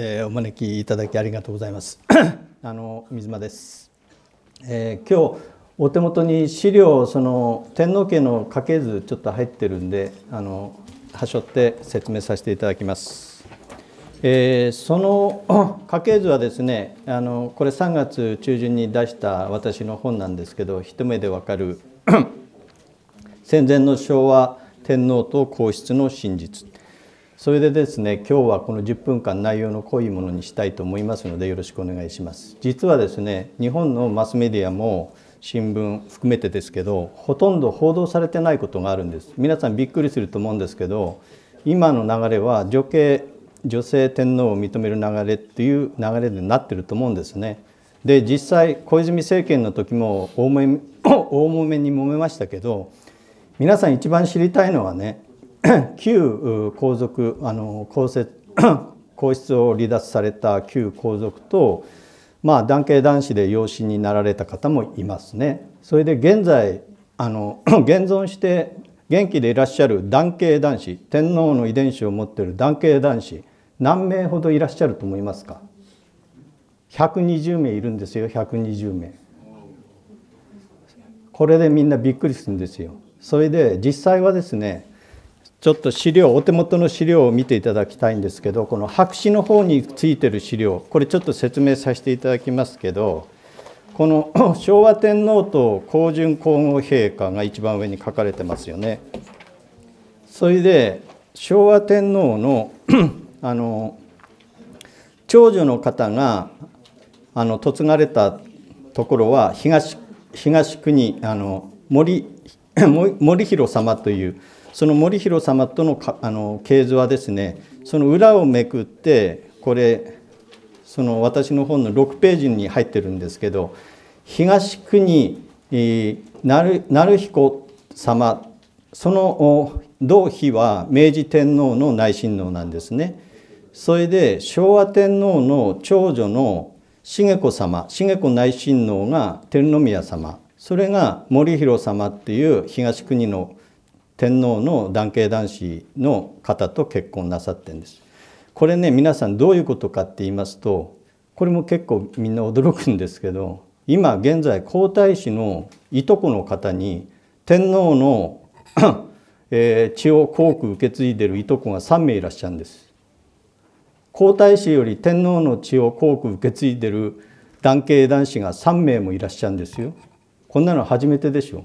えー、お招きいただきありがとうございます。あの水間です、えー、今日お手元に資料その天皇家の家系図ちょっと入ってるんであの端折って説明させていただきます。えー、その 家系図はですねあのこれ3月中旬に出した私の本なんですけど一目でわかる 戦前の昭和天皇と皇室の真実それでですね今日はこの10分間内容の濃いものにしたいと思いますのでよろしくお願いします実はですね日本のマスメディアも新聞含めてですけどほとんど報道されてないことがあるんです皆さんびっくりすると思うんですけど今の流れは女系女性天皇を認める流れっていう流れになってると思うんですねで実際小泉政権の時も大もめ 大揉めに揉めましたけど皆さん一番知りたいのはね 旧皇族あの皇室 皇室を離脱された旧皇族と、まあ、男系男子で養子になられた方もいますね。それで現在あの 現存して元気でいらっしゃる男系男子天皇の遺伝子を持っている男系男子何名ほどいらっしゃると思いますか120名いるんですよ120名これでみんなびっくりするんですよそれで実際はですねちょっと資料お手元の資料を見ていただきたいんですけどこの白紙の方についてる資料これちょっと説明させていただきますけどこの 昭和天皇と皇淳皇后陛下が一番上に書かれてますよね。それで昭和天皇の あの長女の方があの嫁がれたところは東東国あの森 森弘様というその森弘様とのかあの系図はですねその裏をめくってこれその私の本の6ページに入ってるんですけど東国成成彦様その同妃は明治天皇の内親王なんですね。それで昭和天皇の長女の重子様重子内親王が天宮様それが森弘様っていう東国の天皇の男系男子の方と結婚なさってんです。これね皆さんどういうことかって言いますとこれも結構みんな驚くんですけど今現在皇太子のいとこの方に天皇の えー、血を皇く受け継いでるいとこが3名いらっしゃるんです。皇太子より天皇の血を皇く受け継いでる男系男子が3名もいらっしゃるんですよ。こんなの初めてでしょう。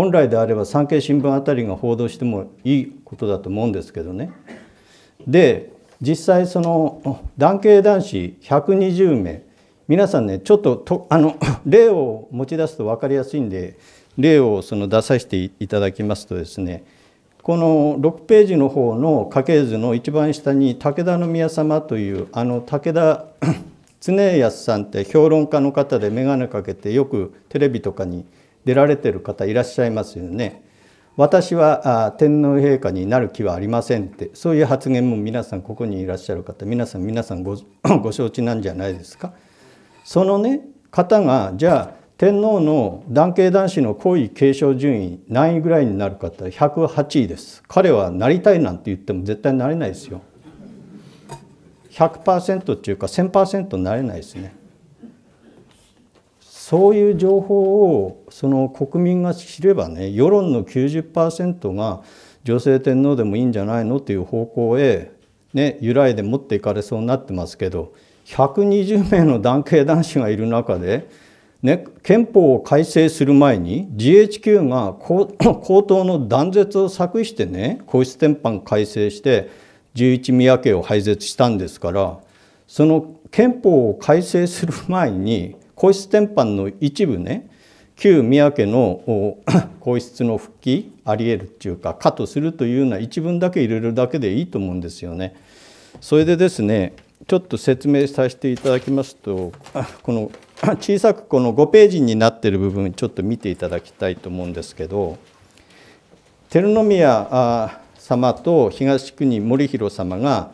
本来であれば産経新聞あたりが報道してもいいことだと思うんですけどね。で実際その男系男子120名皆さんねちょっととあの 例を持ち出すと分かりやすいんで例をその出させていただきますとですねこの6ページの方の家系図の一番下に武田宮様というあの武田常 康さんって評論家の方で眼鏡かけてよくテレビとかに出られてる方いらっしゃいますよね。私は天皇陛下になる気はありませんってそういう発言も皆さんここにいらっしゃる方皆さん皆さんご ご承知なんじゃないですか。そのね方がじゃあ天皇の男系男子の皇位継承順位何位ぐらいになるかって108位です彼はなりたいなんて言っても絶対なれないですよ100%っていうか1000%なれないですねそういう情報をその国民が知ればね世論の90%が女性天皇でもいいんじゃないのという方向へ、ね、由来で持っていかれそうになってますけど120名の男系男子がいる中で、ね、憲法を改正する前に GHQ が口頭 の断絶を策してね皇室典範改正して11宮家を廃絶したんですからその憲法を改正する前に皇室典範の一部ね旧宮家の皇 室の復帰ありえるっていうかかとするというような一文だけ入れるだけでいいと思うんですよね。それでですねちょっと説明させていただきますと この 小さくこの5ページになってる部分ちょっと見ていただきたいと思うんですけど照ノ宮様と東国森弘様が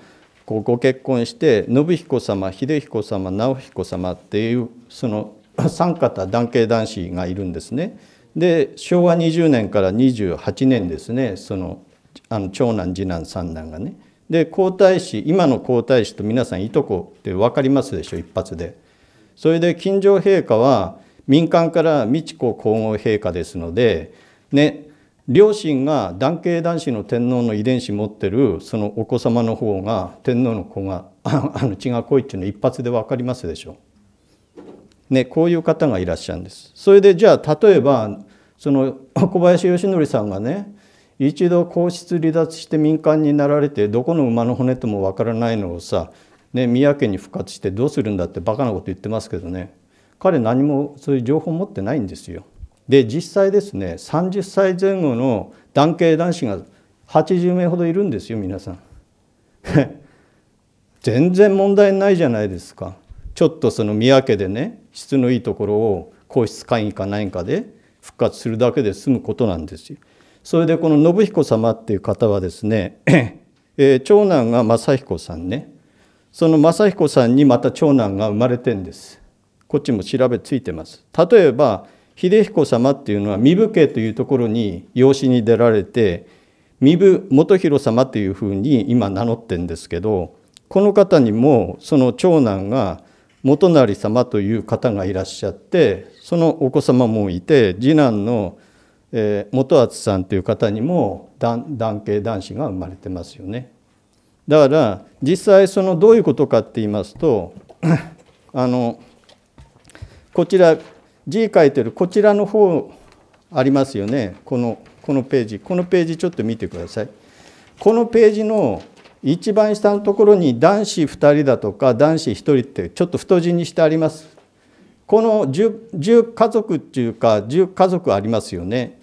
ご結婚して信彦様秀彦様直彦様っていうその 三方男系男子がいるんですね。で昭和20年から28年ですねそのあの長男次男三男がね。で皇太子今の皇太子と皆さんいとこって分かりますでしょ一発で。それで金城陛下は民間から美智子皇后陛下ですので、ね、両親が男系男子の天皇の遺伝子持ってるそのお子様の方が天皇の子が あの血が濃いっていうの一発で分かりますでしょ。ね、こういう方がいらっしゃるんです。それでじゃあ例えばその小林義則さんがね一度皇室離脱して民間になられてどこの馬の骨ともわからないのをさ、ね、三宅に復活してどうするんだってバカなこと言ってますけどね彼何もそういう情報持ってないんですよ。で実際ですね30歳前後の男系男子が80名ほどいるんですよ皆さん。全然問題ないじゃないですか。ちょっとその三宅でね質のいいところを皇室会議か何かで復活するだけで済むことなんですよ。それでこの信彦様っていう方はですね、えー、長男が正彦さんねその正彦さんにまた長男が生まれてんです。こっちも調べついてます。例えば秀彦様っていうのは身武家というところに養子に出られて身武元弘様というふうに今名乗ってんですけどこの方にもその長男が元就様という方がいらっしゃってそのお子様もいて次男の、え元厚さんという方にも男系男子が生まれてますよね。だから実際そのどういうことかって言いますと あのこちら字書いてるこちらの方ありますよねこのこのページこのページちょっと見てください。このページの一番下のところに男子2人だとか男子1人ってちょっと太字にしてあります。この 10, 10家族っていうか10家族ありますよね。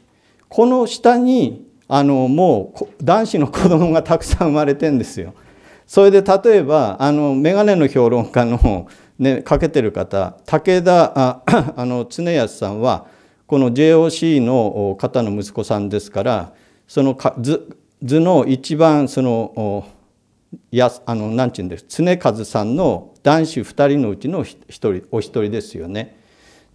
この下にあのもう男子の子供がたくさん生まれてんですよ。それで例えばあの眼鏡の評論家の、ね、かけてる方武田あ あの常康さんはこの JOC の方の息子さんですからその図の一番そのやあのて言うんです常和さんの男子2人のうちの1人お一人ですよね。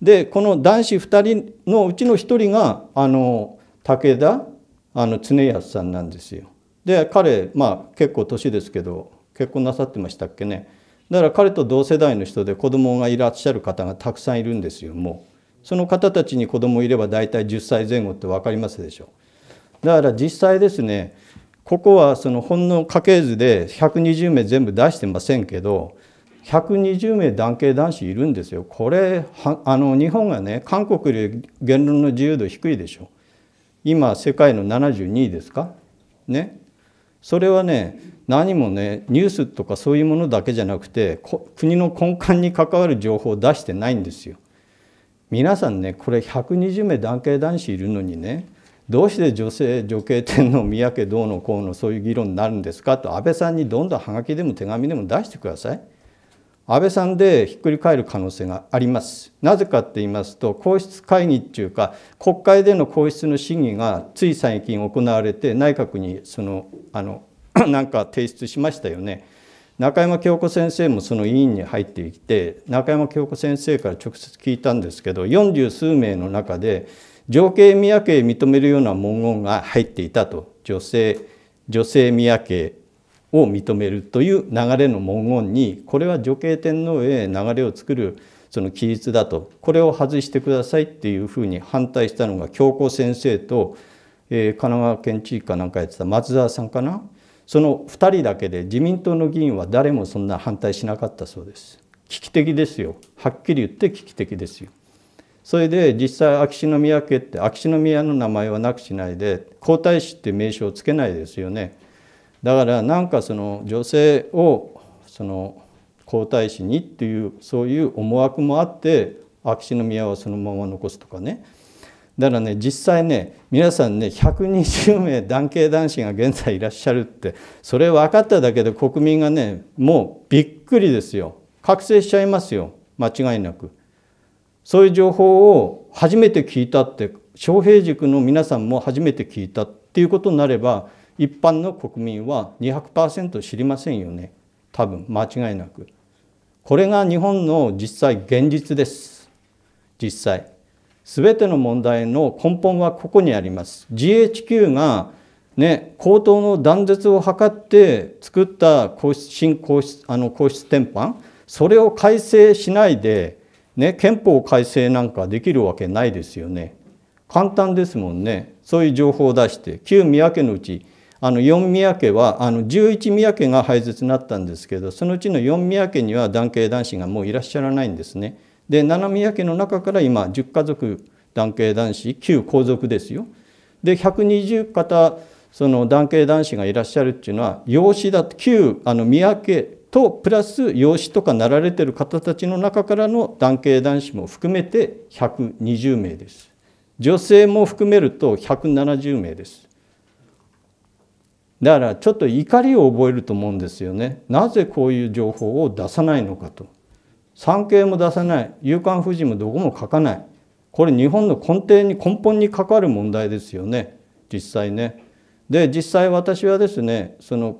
でこの男子2人のうちの1人があの武田あの常康さんなんですよ。で彼まあ結構年ですけど結婚なさってましたっけね。だから彼と同世代の人で子供がいらっしゃる方がたくさんいるんですよもう。その方たちに子供いれば大体10歳前後って分かりますでしょう。だから実際ですねここはそのほんの家系図で120名全部出してませんけど120名男系男子いるんですよ。これあの日本がね韓国より言論の自由度低いでしょ。今世界の72位ですかね。それはね何もねニュースとかそういうものだけじゃなくて国の根幹に関わる情報を出してないんですよ。皆さんねこれ120名男系男子いるのにねどうして女性女系天皇三宅どうのこうのそういう議論になるんですかと安倍さんにどんどんはがきでも手紙でも出してください。安倍さんでひっくり返る可能性があります。なぜかって言いますと皇室会議っていうか国会での皇室の審議がつい最近行われて内閣にそのあの なんか提出しましたよね。中山京子先生もその委員に入っていて中山京子先生から直接聞いたんですけど四十数名の中で情景宮家認めるような文言が入っていたと女性女性宮家を認めるという流れの文言にこれは女系天皇へ流れを作るその規律だとこれを外してくださいっていうふうに反対したのが京子先生と、えー、神奈川県知事かなんかやってた松沢さんかなその2人だけで自民党の議員は誰もそんな反対しなかったそうです。危機的ですよはっきり言って危機的ですよ。それで実際秋篠宮家って秋篠宮の名前はなくしないで皇太子って名称をつけないですよね。だからなんかその女性をその皇太子にっていうそういう思惑もあって秋篠宮はそのまま残すとかねだからね実際ね皆さんね120名男系男子が現在いらっしゃるってそれ分かっただけで国民がねもうびっくりですよ覚醒しちゃいますよ間違いなく。そういう情報を初めて聞いたって昌平塾の皆さんも初めて聞いたっていうことになれば一般の国民は200%知りませんよね多分間違いなく。これが日本の実際現実です。実際。すべての問題の根本はここにあります。GHQ がね、高等の断絶を図って作った皇室新皇室あの皇室典範それを改正しないでね、憲法改正なんかできるわけないですよね。簡単ですもんね。そういう情報を出して、旧宮家のうち、あの4宮家は、あの11宮家が廃絶になったんですけど、そのうちの4宮家には男系男子がもういらっしゃらないんですね。で、7宮家の中から今、10家族男系男子、旧皇族ですよ。で、120方、その男系男子がいらっしゃるっていうのは養子だって旧あの宮家とプラス養子とかなられてる方たちの中からの男系男子も含めて120名です女性も含めると170名ですだからちょっと怒りを覚えると思うんですよねなぜこういう情報を出さないのかと産経も出さない夕刊婦人もどこも書かないこれ日本の根底に根本に関わる問題ですよね実際ねで実際私はですねその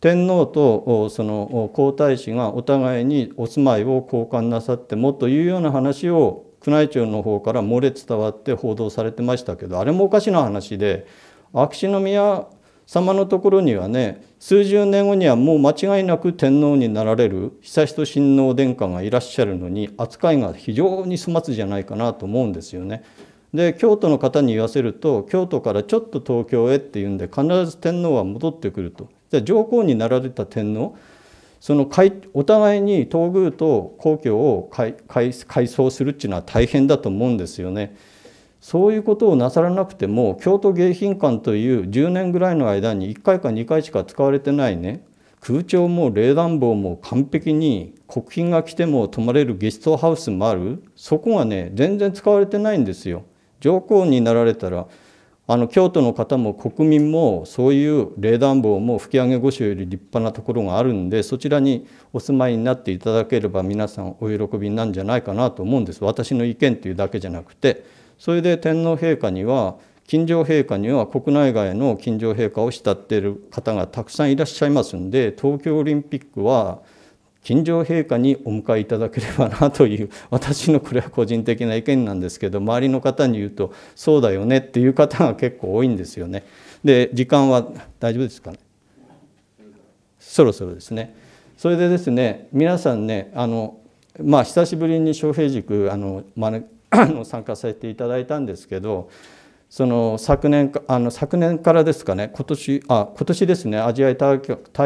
天皇とその皇太子がお互いにお住まいを交換なさってもというような話を宮内庁の方から漏れ伝わって報道されてましたけどあれもおかしな話で秋篠宮様のところにはね数十年後にはもう間違いなく天皇になられる悠仁親王殿下がいらっしゃるのに扱いが非常に粗末じゃないかなと思うんですよね。で京都の方に言わせると京都からちょっと東京へっていうんで必ず天皇は戻ってくるとじゃあ上皇になられた天皇そのお互いに東宮と皇居を改装するっていうのは大変だと思うんですよね。そういうことをなさらなくても京都迎賓館という10年ぐらいの間に1回か2回しか使われてないね空調も冷暖房も完璧に国賓が来ても泊まれるゲストハウスもあるそこがね全然使われてないんですよ。上皇になられたらあの京都の方も国民もそういう冷暖房も吹上御所より立派なところがあるんでそちらにお住まいになっていただければ皆さんお喜びなんじゃないかなと思うんです私の意見というだけじゃなくてそれで天皇陛下には近城陛下には国内外の近城陛下を慕っている方がたくさんいらっしゃいますんで東京オリンピックは金城陛下にお迎えいただければなという私のこれは個人的な意見なんですけど周りの方に言うとそうだよねっていう方が結構多いんですよね。で時間は大丈夫ですかねそろそろですね。それでですね皆さんねあの、まあ、久しぶりに翔平塾あの、ま あ、参加させていただいたんですけどその昨年あの昨年からですかね今年あ今年ですねアジア大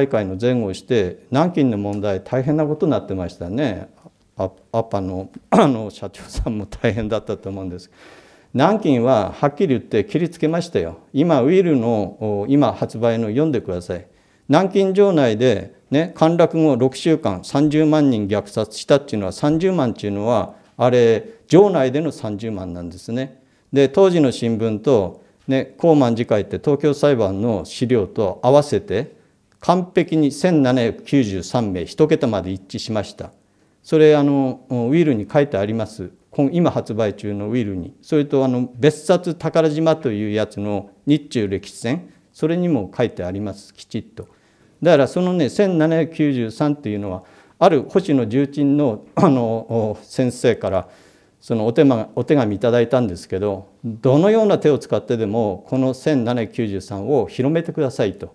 会の前後して南京の問題大変なことになってましたねアッパのあの社長さんも大変だったと思うんです南京ははっきり言って切りつけましたよ今ウィルの今発売の読んでください南京城内でね陥落後6週間30万人虐殺したっていうのは30万っていうのはあれ城内での30万なんですね。で当時の新聞と、ね、高ン次会って東京裁判の資料と合わせて完璧に1793名1桁まで一致しましたそれあのウィルに書いてあります今発売中のウィルにそれとあの別冊宝島というやつの日中歴史戦それにも書いてありますきちっとだからそのね1793というのはある星野重鎮のあの先生から「そのお手間お手紙いただいたんですけどどのような手を使ってでもこの1793を広めてくださいと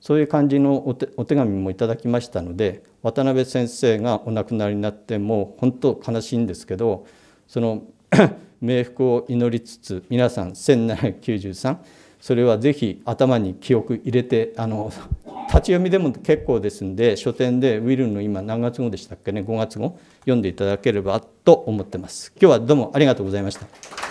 そういう感じのお手お手紙もいただきましたので渡辺先生がお亡くなりになってもう本当悲しいんですけどその 冥福を祈りつつ皆さん1793それはぜひ頭に記憶入れてあの立ち読みでも結構ですんで書店でウィルの今何月号でしたっけね5月号読んでいただければと思ってます今日はどうもありがとうございました。